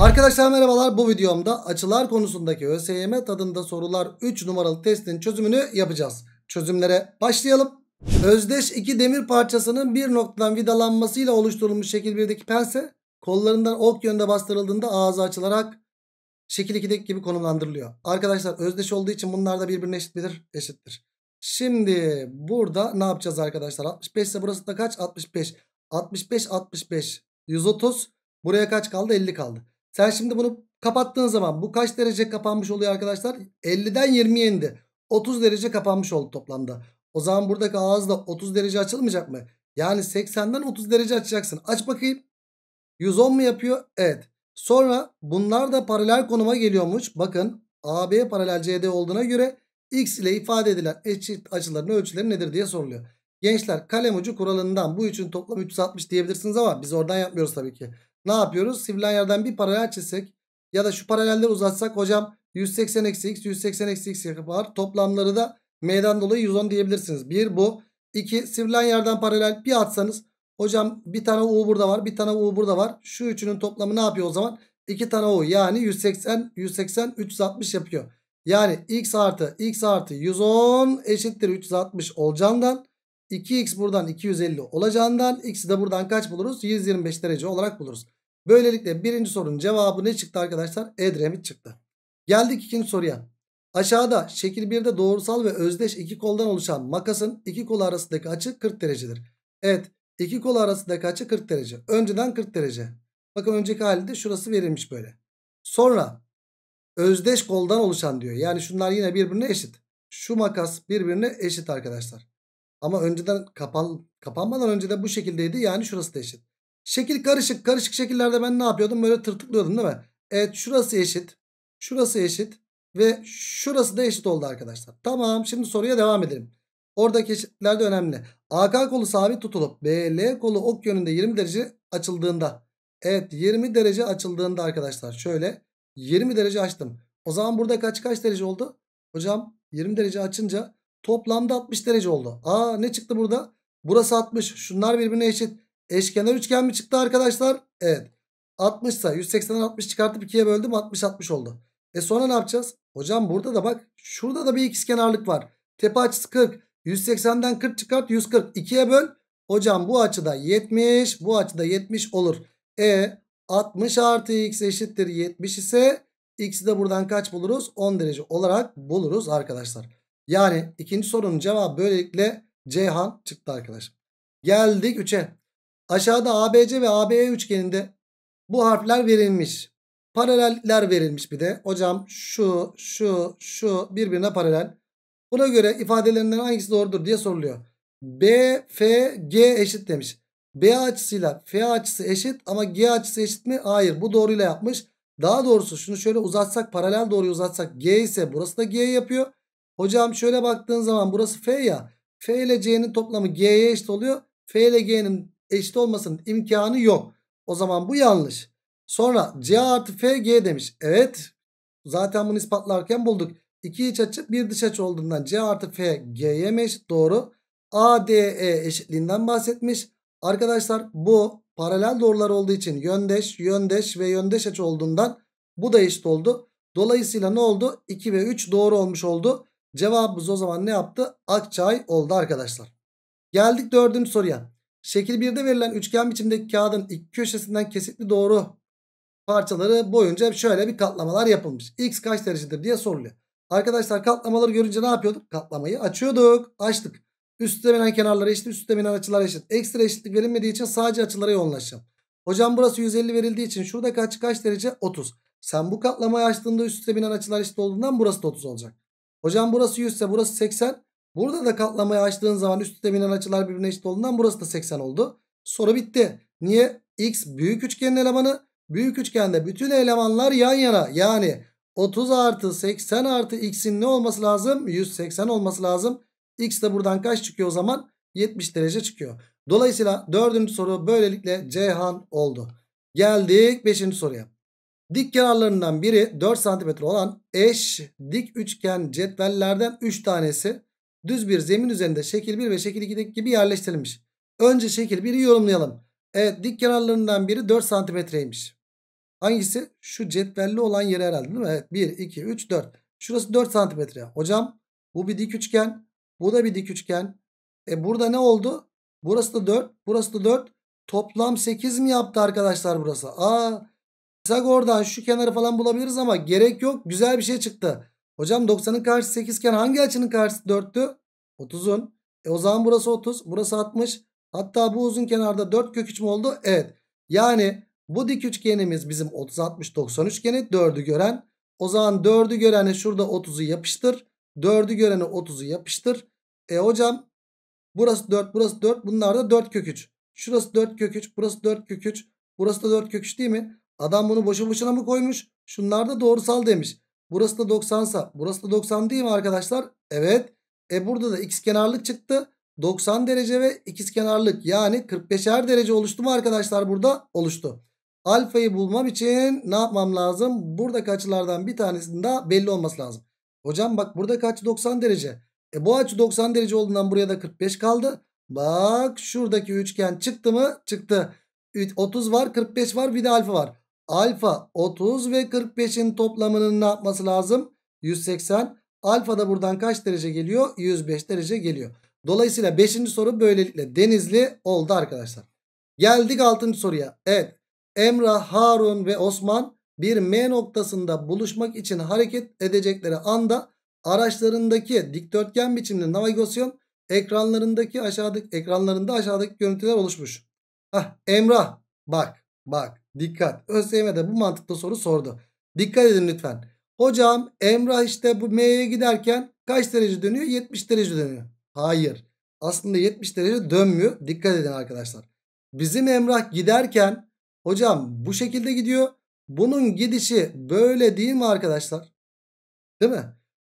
Arkadaşlar merhabalar bu videomda açılar konusundaki ÖSYM tadında sorular 3 numaralı testin çözümünü yapacağız. Çözümlere başlayalım. Özdeş iki demir parçasının bir noktadan vidalanmasıyla oluşturulmuş şekil 1'deki pense kollarından ok yönde bastırıldığında ağzı açılarak şekil 2'deki gibi konumlandırılıyor. Arkadaşlar özdeş olduğu için bunlar da birbirine eşit midir? Eşittir. Şimdi burada ne yapacağız arkadaşlar? 65 ise burası da kaç? 65. 65 65. 130. Buraya kaç kaldı? 50 kaldı. Sen şimdi bunu kapattığın zaman bu kaç derece kapanmış oluyor arkadaşlar? 50'den 20'ye indi. 30 derece kapanmış oldu toplamda. O zaman buradaki ağız da 30 derece açılmayacak mı? Yani 80'den 30 derece açacaksın. Aç bakayım. 110 mu yapıyor? Evet. Sonra bunlar da paralel konuma geliyormuş. Bakın AB paralel CD olduğuna göre X ile ifade edilen eşit açıların ölçüleri nedir diye soruluyor. Gençler kalem ucu kuralından bu üçün toplam 360 diyebilirsiniz ama biz oradan yapmıyoruz tabii ki. Ne yapıyoruz? Sivrilen yerden bir paralel çizsek ya da şu paralelleri uzatsak hocam 180 x 180 x yapar. Toplamları da m'den dolayı 110 diyebilirsiniz. Bir bu. iki sivrilen yerden paralel bir atsanız hocam bir tane u burada var bir tane u burada var. Şu üçünün toplamı ne yapıyor o zaman? İki tane u yani 180 180 360 yapıyor. Yani x artı x artı 110 eşittir 360 olacağından 2x buradan 250 olacağından x'i de buradan kaç buluruz? 125 derece olarak buluruz. Böylelikle birinci sorunun cevabı ne çıktı arkadaşlar? Edremit çıktı. Geldik ikinci soruya. Aşağıda şekil 1'de doğrusal ve özdeş iki koldan oluşan makasın iki kolu arasındaki açı 40 derecedir. Evet iki kolu arasındaki açı 40 derece. Önceden 40 derece. Bakın önceki halinde şurası verilmiş böyle. Sonra özdeş koldan oluşan diyor. Yani şunlar yine birbirine eşit. Şu makas birbirine eşit arkadaşlar. Ama önceden kapan, kapanmadan önce de bu şekildeydi. Yani şurası da eşit. Şekil karışık. Karışık şekillerde ben ne yapıyordum? Böyle tırtıklıyordum değil mi? Evet şurası eşit. Şurası eşit. Ve şurası da eşit oldu arkadaşlar. Tamam şimdi soruya devam edelim. Oradaki eşitler önemli. AK kolu sabit tutulup BL kolu ok yönünde 20 derece açıldığında. Evet 20 derece açıldığında arkadaşlar. Şöyle 20 derece açtım. O zaman burada kaç kaç derece oldu? Hocam 20 derece açınca toplamda 60 derece oldu. Aa ne çıktı burada? Burası 60. Şunlar birbirine eşit. Eşkenar üçgen mi çıktı arkadaşlar? Evet. 60 ise 180'den 60 çıkartıp 2'ye böldüm 60 60 oldu. E sonra ne yapacağız? Hocam burada da bak şurada da bir ikizkenarlık var. Tepe açısı 40. 180'den 40 çıkart 140. 2'ye böl. Hocam bu açıda 70 bu açıda 70 olur. E 60 artı x eşittir 70 ise x'i de buradan kaç buluruz? 10 derece olarak buluruz arkadaşlar. Yani ikinci sorunun cevabı böylelikle Ceyhan çıktı arkadaşlar. Geldik 3'e. Aşağıda ABC ve ABE üçgeninde bu harfler verilmiş. Paraleller verilmiş bir de. Hocam şu, şu, şu birbirine paralel. Buna göre ifadelerinden hangisi doğrudur diye soruluyor. B, F, G eşit demiş. B açısıyla F açısı eşit ama G açısı eşit mi? Hayır bu doğruyla yapmış. Daha doğrusu şunu şöyle uzatsak paralel doğruyu uzatsak G ise burası da G yapıyor. Hocam şöyle baktığın zaman burası F ya. F ile C'nin toplamı G'ye eşit oluyor. F ile G'nin eşit olmasının imkanı yok. O zaman bu yanlış. Sonra C artı F G demiş. Evet zaten bunu ispatlarken bulduk. İki iç açı bir dış açı olduğundan C artı F G'ye eşit? Doğru. A D E eşitliğinden bahsetmiş. Arkadaşlar bu paralel doğrular olduğu için yöndeş, yöndeş ve yöndeş açı olduğundan bu da eşit oldu. Dolayısıyla ne oldu? 2 ve 3 doğru olmuş oldu. Cevabımız o zaman ne yaptı? Akçay oldu arkadaşlar. Geldik dördüncü soruya. Şekil 1'de verilen üçgen biçimdeki kağıdın iki köşesinden kesitli doğru parçaları boyunca şöyle bir katlamalar yapılmış. X kaç derecedir diye soruluyor. Arkadaşlar katlamaları görünce ne yapıyorduk? Katlamayı açıyorduk. Açtık. Üstte binen kenarlar eşit, üstte binen açılar eşit. Ekstra eşitlik verilmediği için sadece açılara yoğunlaşacağım. Hocam burası 150 verildiği için şurada kaç kaç derece? 30. Sen bu katlamayı açtığında üstte binen açılar eşit olduğundan burası da 30 olacak. Hocam burası 100 ise burası 80. Burada da katlamayı açtığın zaman üst üste binen açılar birbirine eşit olduğundan burası da 80 oldu. Soru bitti. Niye? X büyük üçgenin elemanı. Büyük üçgende bütün elemanlar yan yana. Yani 30 artı 80 artı x'in ne olması lazım? 180 olması lazım. X de buradan kaç çıkıyor o zaman? 70 derece çıkıyor. Dolayısıyla dördüncü soru böylelikle Ceyhan oldu. Geldik beşinci soruya. Dik kenarlarından biri 4 cm olan eş dik üçgen cetvellerden 3 tanesi düz bir zemin üzerinde şekil 1 ve şekil 2'deki gibi yerleştirilmiş. Önce şekil 1'i yorumlayalım. Evet dik kenarlarından biri 4 santimetreymiş. Hangisi? Şu cetvelli olan yeri herhalde değil mi? Evet 1, 2, 3, 4. Şurası 4 santimetre. Hocam bu bir dik üçgen. Bu da bir dik üçgen. E burada ne oldu? Burası da 4. Burası da 4. Toplam 8 mi yaptı arkadaşlar burası? Aa Pisagor'dan şu kenarı falan bulabiliriz ama gerek yok. Güzel bir şey çıktı. Hocam 90'ın karşısı 8 iken hangi açının karşısı 4'tü? 30'un. E o zaman burası 30. Burası 60. Hatta bu uzun kenarda 4 kök 3 mü oldu? Evet. Yani bu dik üçgenimiz bizim 30 60 90 üçgeni 4'ü gören. O zaman 4'ü görene şurada 30'u yapıştır. 4'ü görene 30'u yapıştır. E hocam burası 4 burası 4 bunlar da 4 kök 3. Şurası 4 kök 3 burası 4 kök 3 burası da 4 kök 3 değil mi? Adam bunu boşu boşuna mı koymuş? Şunlar da doğrusal demiş. Burası da 90 sa burası da 90 değil mi arkadaşlar? Evet. E burada da x kenarlık çıktı. 90 derece ve ikiz kenarlık yani 45'er derece oluştu mu arkadaşlar burada? Oluştu. Alfayı bulmam için ne yapmam lazım? Buradaki açılardan bir tanesinin daha belli olması lazım. Hocam bak buradaki açı 90 derece. E bu açı 90 derece olduğundan buraya da 45 kaldı. Bak şuradaki üçgen çıktı mı? Çıktı. 30 var 45 var bir de alfa var. Alfa 30 ve 45'in toplamının ne yapması lazım? 180. Alfa da buradan kaç derece geliyor? 105 derece geliyor. Dolayısıyla 5. soru böylelikle denizli oldu arkadaşlar. Geldik 6. soruya. Evet. Emrah, Harun ve Osman bir M noktasında buluşmak için hareket edecekleri anda araçlarındaki dikdörtgen biçimli navigasyon ekranlarındaki aşağıdaki ekranlarında aşağıdaki görüntüler oluşmuş. Hah, Emrah bak Bak dikkat. ÖSYM de bu mantıkta soru sordu. Dikkat edin lütfen. Hocam Emrah işte bu M'ye giderken kaç derece dönüyor? 70 derece dönüyor. Hayır. Aslında 70 derece dönmüyor. Dikkat edin arkadaşlar. Bizim Emrah giderken hocam bu şekilde gidiyor. Bunun gidişi böyle değil mi arkadaşlar? Değil mi?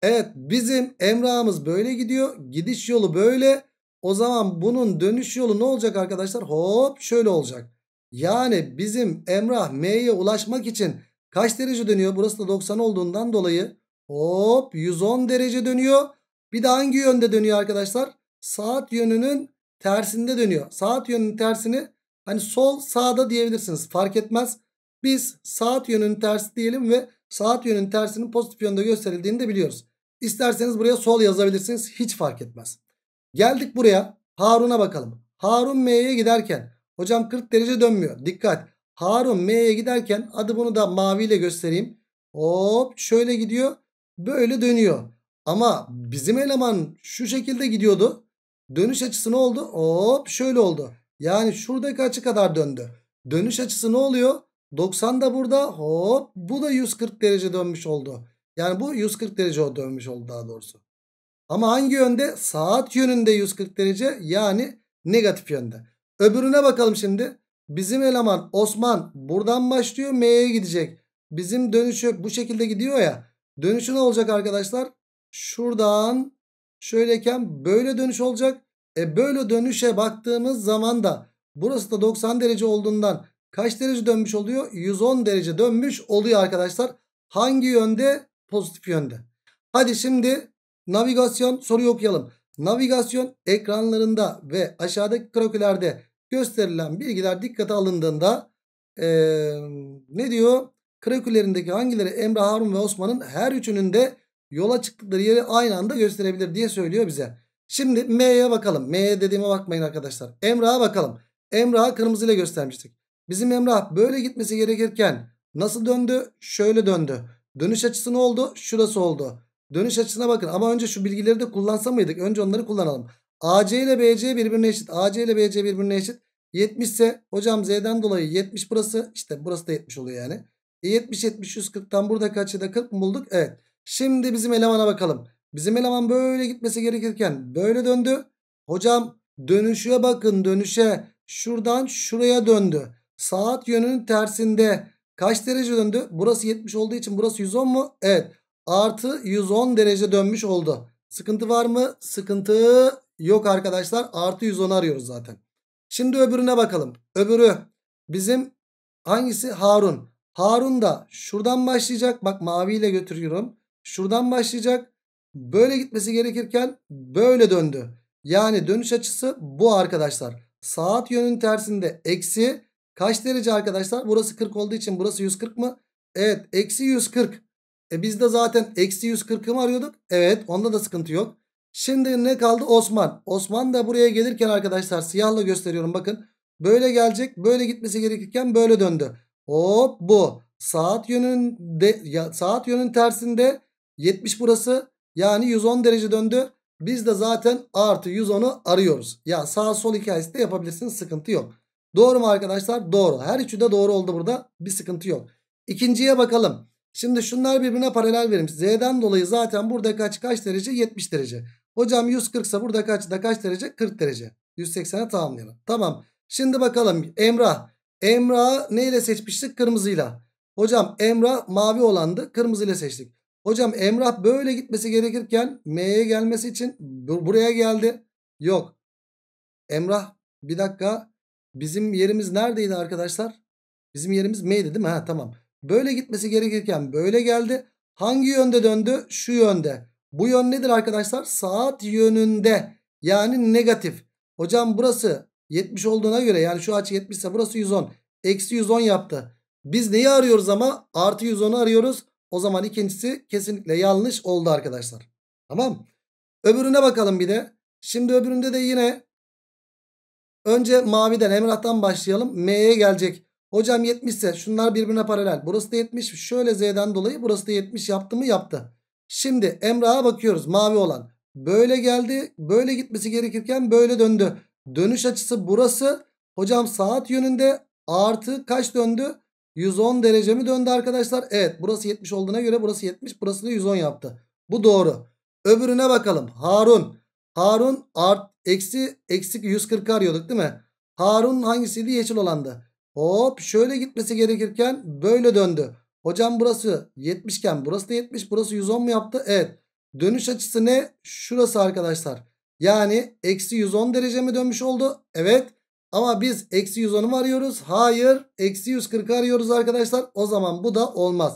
Evet bizim Emrah'ımız böyle gidiyor. Gidiş yolu böyle. O zaman bunun dönüş yolu ne olacak arkadaşlar? Hop şöyle olacak. Yani bizim Emrah M'ye ulaşmak için kaç derece dönüyor? Burası da 90 olduğundan dolayı hop 110 derece dönüyor. Bir de hangi yönde dönüyor arkadaşlar? Saat yönünün tersinde dönüyor. Saat yönünün tersini hani sol sağda diyebilirsiniz fark etmez. Biz saat yönünün tersi diyelim ve saat yönünün tersinin pozitif yönde gösterildiğini de biliyoruz. İsterseniz buraya sol yazabilirsiniz hiç fark etmez. Geldik buraya Harun'a bakalım. Harun M'ye giderken Hocam 40 derece dönmüyor. Dikkat. Harun M'ye giderken hadi bunu da maviyle göstereyim. Hop şöyle gidiyor. Böyle dönüyor. Ama bizim eleman şu şekilde gidiyordu. Dönüş açısı ne oldu? Hop şöyle oldu. Yani şuradaki açı kadar döndü. Dönüş açısı ne oluyor? 90 da burada hop bu da 140 derece dönmüş oldu. Yani bu 140 derece dönmüş oldu daha doğrusu. Ama hangi yönde? Saat yönünde 140 derece yani negatif yönde. Öbürüne bakalım şimdi. Bizim eleman Osman buradan başlıyor M'ye gidecek. Bizim dönüşü bu şekilde gidiyor ya. Dönüşü ne olacak arkadaşlar? Şuradan şöyleyken böyle dönüş olacak. E böyle dönüşe baktığımız zaman da burası da 90 derece olduğundan kaç derece dönmüş oluyor? 110 derece dönmüş oluyor arkadaşlar. Hangi yönde? Pozitif yönde. Hadi şimdi navigasyon soruyu okuyalım. Navigasyon ekranlarında ve aşağıdaki krokilerde gösterilen bilgiler dikkate alındığında ee, ne diyor? Krakülerindeki hangileri Emre Harun ve Osman'ın her üçünün de yola çıktıkları yeri aynı anda gösterebilir diye söylüyor bize. Şimdi M'ye bakalım. M dediğime bakmayın arkadaşlar. Emrah'a bakalım. Emrah'ı kırmızıyla göstermiştik. Bizim Emrah böyle gitmesi gerekirken nasıl döndü? Şöyle döndü. Dönüş açısı ne oldu? Şurası oldu. Dönüş açısına bakın ama önce şu bilgileri de kullansa mıydık? Önce onları kullanalım. AC ile BC birbirine eşit. AC ile BC birbirine eşit. 70 ise hocam Z'den dolayı 70 burası. işte burası da 70 oluyor yani. E 70 70 140'tan burada kaçı da 40 mı bulduk? Evet. Şimdi bizim elemana bakalım. Bizim eleman böyle gitmesi gerekirken böyle döndü. Hocam dönüşe bakın dönüşe. Şuradan şuraya döndü. Saat yönünün tersinde kaç derece döndü? Burası 70 olduğu için burası 110 mu? Evet artı 110 derece dönmüş oldu. Sıkıntı var mı? Sıkıntı yok arkadaşlar. Artı 110 arıyoruz zaten. Şimdi öbürüne bakalım. Öbürü bizim hangisi? Harun. Harun da şuradan başlayacak. Bak maviyle götürüyorum. Şuradan başlayacak. Böyle gitmesi gerekirken böyle döndü. Yani dönüş açısı bu arkadaşlar. Saat yönün tersinde eksi kaç derece arkadaşlar? Burası 40 olduğu için burası 140 mı? Evet eksi 140. E biz de zaten eksi 140'ı mı arıyorduk? Evet onda da sıkıntı yok. Şimdi ne kaldı? Osman. Osman da buraya gelirken arkadaşlar siyahla gösteriyorum bakın. Böyle gelecek böyle gitmesi gerekirken böyle döndü. Hop bu. Saat yönünün, de, ya, saat yönünün tersinde 70 burası yani 110 derece döndü. Biz de zaten artı 110'u arıyoruz. Ya sağ sol hikayesi de yapabilirsiniz sıkıntı yok. Doğru mu arkadaşlar? Doğru. Her üçü de doğru oldu burada. Bir sıkıntı yok. İkinciye bakalım. Şimdi şunlar birbirine paralel verim. Z'den dolayı zaten burada kaç kaç derece? 70 derece. Hocam 140 ise burada kaç da kaç derece? 40 derece. 180'e tamamlayalım. Tamam. Şimdi bakalım Emrah. Emrah neyle seçmiştik? Kırmızıyla. Hocam Emrah mavi olandı. Kırmızıyla seçtik. Hocam Emrah böyle gitmesi gerekirken M'ye gelmesi için bur buraya geldi. Yok. Emrah bir dakika. Bizim yerimiz neredeydi arkadaşlar? Bizim yerimiz M'ydi değil mi? Ha tamam. Böyle gitmesi gerekirken böyle geldi. Hangi yönde döndü? Şu yönde. Bu yön nedir arkadaşlar? Saat yönünde. Yani negatif. Hocam burası 70 olduğuna göre yani şu açı 70 ise burası 110. Eksi 110 yaptı. Biz neyi arıyoruz ama? Artı 110'u arıyoruz. O zaman ikincisi kesinlikle yanlış oldu arkadaşlar. Tamam. Öbürüne bakalım bir de. Şimdi öbüründe de yine önce maviden emrahtan başlayalım. M'ye gelecek. Hocam 70 ise şunlar birbirine paralel. Burası da 70. Şöyle z'den dolayı burası da 70 yaptı mı? Yaptı. Şimdi Emrah'a bakıyoruz. Mavi olan. Böyle geldi. Böyle gitmesi gerekirken böyle döndü. Dönüş açısı burası. Hocam saat yönünde artı kaç döndü? 110 derece mi döndü arkadaşlar? Evet burası 70 olduğuna göre burası 70 burası da 110 yaptı. Bu doğru. Öbürüne bakalım. Harun. Harun art, eksi, eksik 140 arıyorduk değil mi? Harun hangisiydi? Yeşil olandı. Hop şöyle gitmesi gerekirken böyle döndü. Hocam burası 70 iken burası da 70 burası 110 mu yaptı? Evet. Dönüş açısı ne? Şurası arkadaşlar. Yani eksi 110 derece mi dönmüş oldu? Evet. Ama biz eksi 110'u mu arıyoruz? Hayır. Eksi 140'ı arıyoruz arkadaşlar. O zaman bu da olmaz.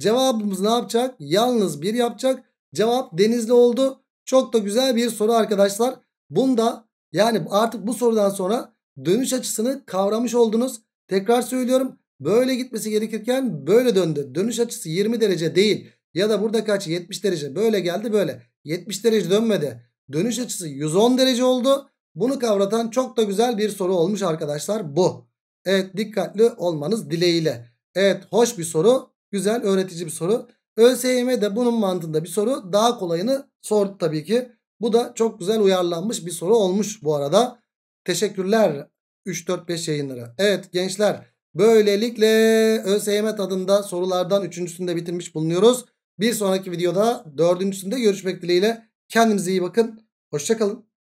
Cevabımız ne yapacak? Yalnız bir yapacak. Cevap denizli oldu. Çok da güzel bir soru arkadaşlar. Bunda yani artık bu sorudan sonra dönüş açısını kavramış oldunuz. Tekrar söylüyorum böyle gitmesi gerekirken böyle döndü. Dönüş açısı 20 derece değil. Ya da burada kaç 70 derece böyle geldi böyle. 70 derece dönmedi. Dönüş açısı 110 derece oldu. Bunu kavratan çok da güzel bir soru olmuş arkadaşlar bu. Evet dikkatli olmanız dileğiyle. Evet hoş bir soru. Güzel öğretici bir soru. ÖSYM'de bunun mantığında bir soru. Daha kolayını sordu tabii ki. Bu da çok güzel uyarlanmış bir soru olmuş bu arada. Teşekkürler 3-4-5 yayınları. Evet gençler böylelikle ÖSYM tadında sorulardan üçüncüsünü bitirmiş bulunuyoruz. Bir sonraki videoda dördüncüsünde görüşmek dileğiyle. Kendinize iyi bakın. Hoşçakalın.